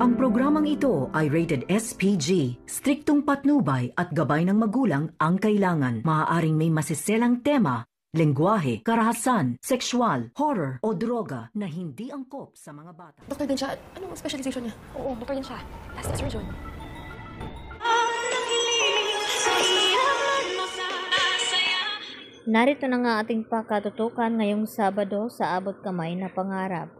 Ang programang ito ay rated SPG. Striktong patnubay at gabay ng magulang ang kailangan. Maaaring may masiselang tema, lengguwahe, karahasan, sexual, horror o droga na hindi angkop sa mga bata. Dr. Densha, anong specialization niya? Oo, Dr. Densha. Plastic surgeon. Narito na nga ating pakatutukan ngayong Sabado sa Abot Kamay na Pangarap.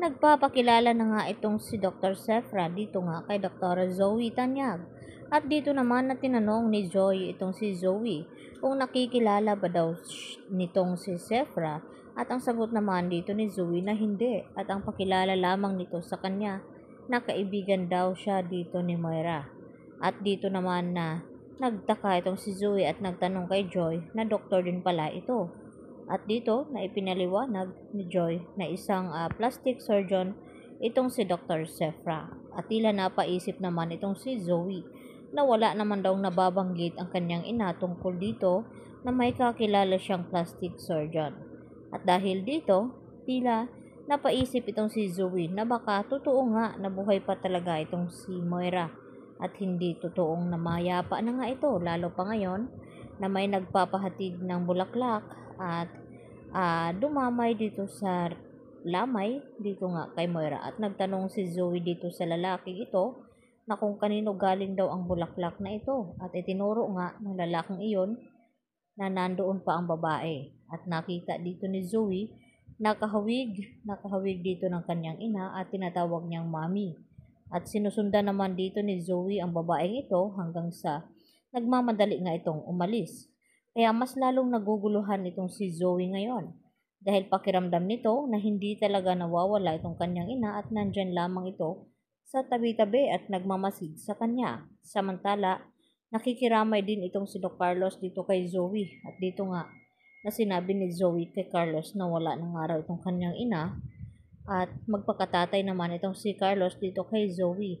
Nagpapakilala na nga itong si Dr. Sefra dito nga kay Dr. Zoe Tanyag. At dito naman na tinanong ni Joy itong si Zoe kung nakikilala ba daw nitong si Sefra at ang sagot naman dito ni Zoe na hindi at ang pakilala lamang nito sa kanya na kaibigan daw siya dito ni Moira. At dito naman na nagtaka itong si Zoe at nagtanong kay Joy na doktor din pala ito at dito na ipinaliwanag ni Joy na isang uh, plastic surgeon itong si Dr. Sefra. At tila napaisip naman itong si Zoe na wala naman daw nababanggit ang kanyang ina tungkol dito na may kakilala siyang plastic surgeon. At dahil dito, tila napaisip itong si Zoe na baka totoo nga na buhay pa talaga itong si Moira at hindi totoong namayapa na nga ito lalo pa ngayon na may nagpapahatid ng bulaklak at uh, dumamay dito sa lamay dito nga kay Moira at nagtanong si Zoe dito sa lalaki ito na kung kanino galing daw ang bulaklak na ito at itinuro nga ng lalaking iyon na nandoon pa ang babae at nakita dito ni Zoe nakahawig nakahawig dito ng kanyang ina at tinatawag niyang mami at sinusundan naman dito ni Zoe ang babaeng ito hanggang sa nagmamadali nga itong umalis kaya mas lalong naguguluhan itong si Zoe ngayon dahil pakiramdam nito na hindi talaga nawawala itong kanyang ina at nandyan lamang ito sa tabi-tabi at nagmamasid sa kanya. Samantala, nakikiramay din itong si Doc Carlos dito kay Zoe at dito nga na sinabi ni Zoe kay Carlos na wala ng araw itong kanyang ina at magpakatatay naman itong si Carlos dito kay Zoe.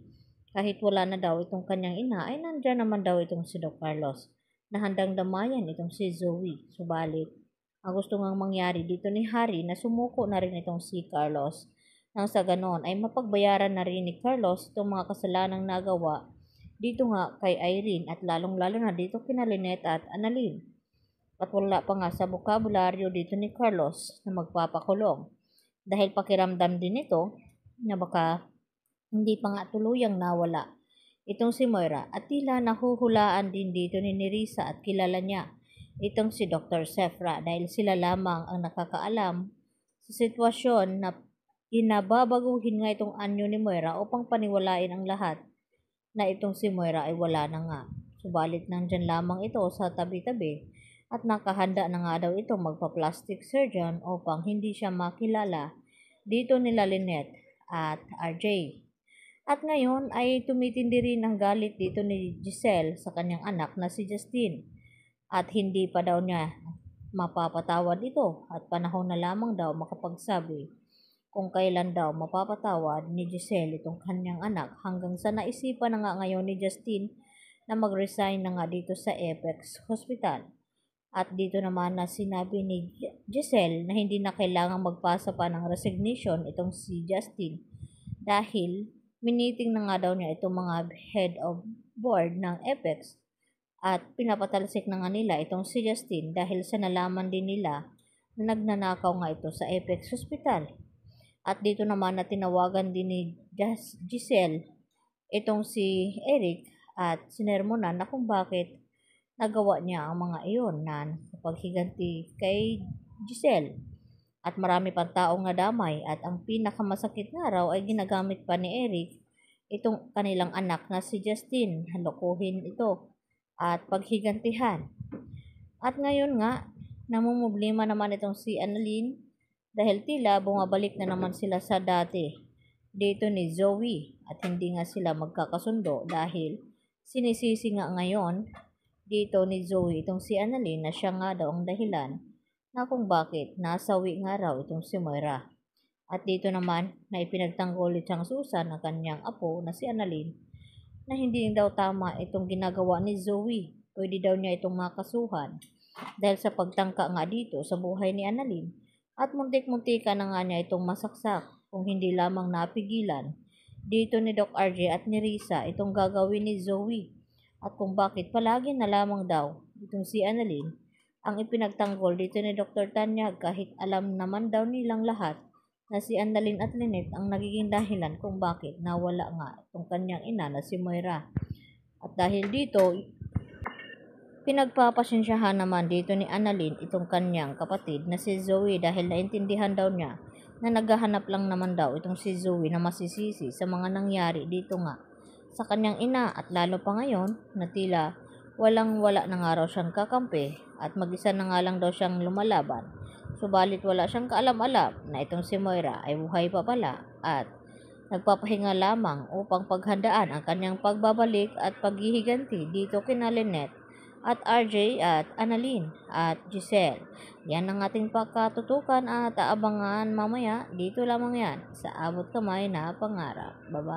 Kahit wala na daw itong kanyang ina ay nandiyan naman daw itong si Doc Carlos na handang damayan itong si Zoe. Subalit, ang gusto ngang mangyari dito ni Harry na sumuko na rin itong si Carlos. Nang sa ganon ay mapagbayaran na rin ni Carlos itong mga kasalanang nagawa dito nga kay Irene at lalong-lalo na dito kina Lynette at Annalyn. At wala pa nga sa bokabularyo dito ni Carlos na magpapakulong. Dahil pakiramdam din nito na baka hindi pa nga tuluyang nawala itong si Moira at tila nahuhulaan din dito ni Nerissa at kilala niya itong si Dr. Sefra dahil sila lamang ang nakakaalam sa sitwasyon na inababaguhin nga itong anyo ni Moira upang paniwalain ang lahat na itong si Moira ay wala na nga. Subalit nandyan lamang ito sa tabi-tabi at nakahanda na nga daw itong magpa-plastic surgeon upang hindi siya makilala dito nila Lynette at RJ. At ngayon ay tumitindi rin ang galit dito ni Giselle sa kanyang anak na si Justine. At hindi pa daw niya mapapatawad ito at panahon na lamang daw makapagsabi kung kailan daw mapapatawad ni Giselle itong kanyang anak hanggang sa naisipan na nga ngayon ni Justine na mag-resign na nga dito sa Apex Hospital. At dito naman na sinabi ni Giselle na hindi na kailangan magpasa pa ng resignation itong si Justine dahil Miniting na nga daw niya itong mga head of board ng Apex at pinapatalsik na nga nila itong si Justin dahil sa nalaman din nila na nagnanakaw nga ito sa Apex Hospital. At dito naman na tinawagan din ni Giselle itong si Eric at sinermonan na kung bakit nagawa niya ang mga iyon na paghiganti kay Giselle at marami pang taong nadamay at ang pinakamasakit na raw ay ginagamit pa ni Eric itong kanilang anak na si Justin. Lokohin ito at paghigantihan. At ngayon nga, namumblema naman itong si Annalyn dahil tila bumabalik na naman sila sa dati dito ni Zoe at hindi nga sila magkakasundo dahil sinisisi nga ngayon dito ni Zoe itong si Annalyn na siya nga daw ang dahilan na kung bakit nasawi nga raw itong si Moira. At dito naman na ipinagtanggol ni Chang Susan ang kanyang apo na si Annalyn na hindi daw tama itong ginagawa ni Zoe. Pwede daw niya itong makasuhan dahil sa pagtangka nga dito sa buhay ni Annalyn at muntik-muntika na nga niya itong masaksak kung hindi lamang napigilan dito ni Doc RJ at ni Risa itong gagawin ni Zoe at kung bakit palagi na lamang daw itong si Annalyn ang ipinagtanggol dito ni Dr. Tanya kahit alam naman daw nilang lahat na si Annalyn at Linet ang nagiging dahilan kung bakit nawala nga itong kanyang ina na si Moira. At dahil dito, pinagpapasensyahan naman dito ni Annalyn itong kanyang kapatid na si Zoe dahil naintindihan daw niya na naghahanap lang naman daw itong si Zoe na masisisi sa mga nangyari dito nga sa kanyang ina at lalo pa ngayon na tila Walang wala na nga raw siyang kakampi at mag-isa na nga lang daw siyang lumalaban. Subalit wala siyang kaalam-alam na itong si Moira ay buhay pa pala at nagpapahinga lamang upang paghandaan ang kanyang pagbabalik at paghihiganti dito kina Lynette at RJ at Annalyn at Giselle. Yan ang ating pagkatutukan at aabangan mamaya. Dito lamang yan sa Abot Kamay na Pangarap. Bye-bye.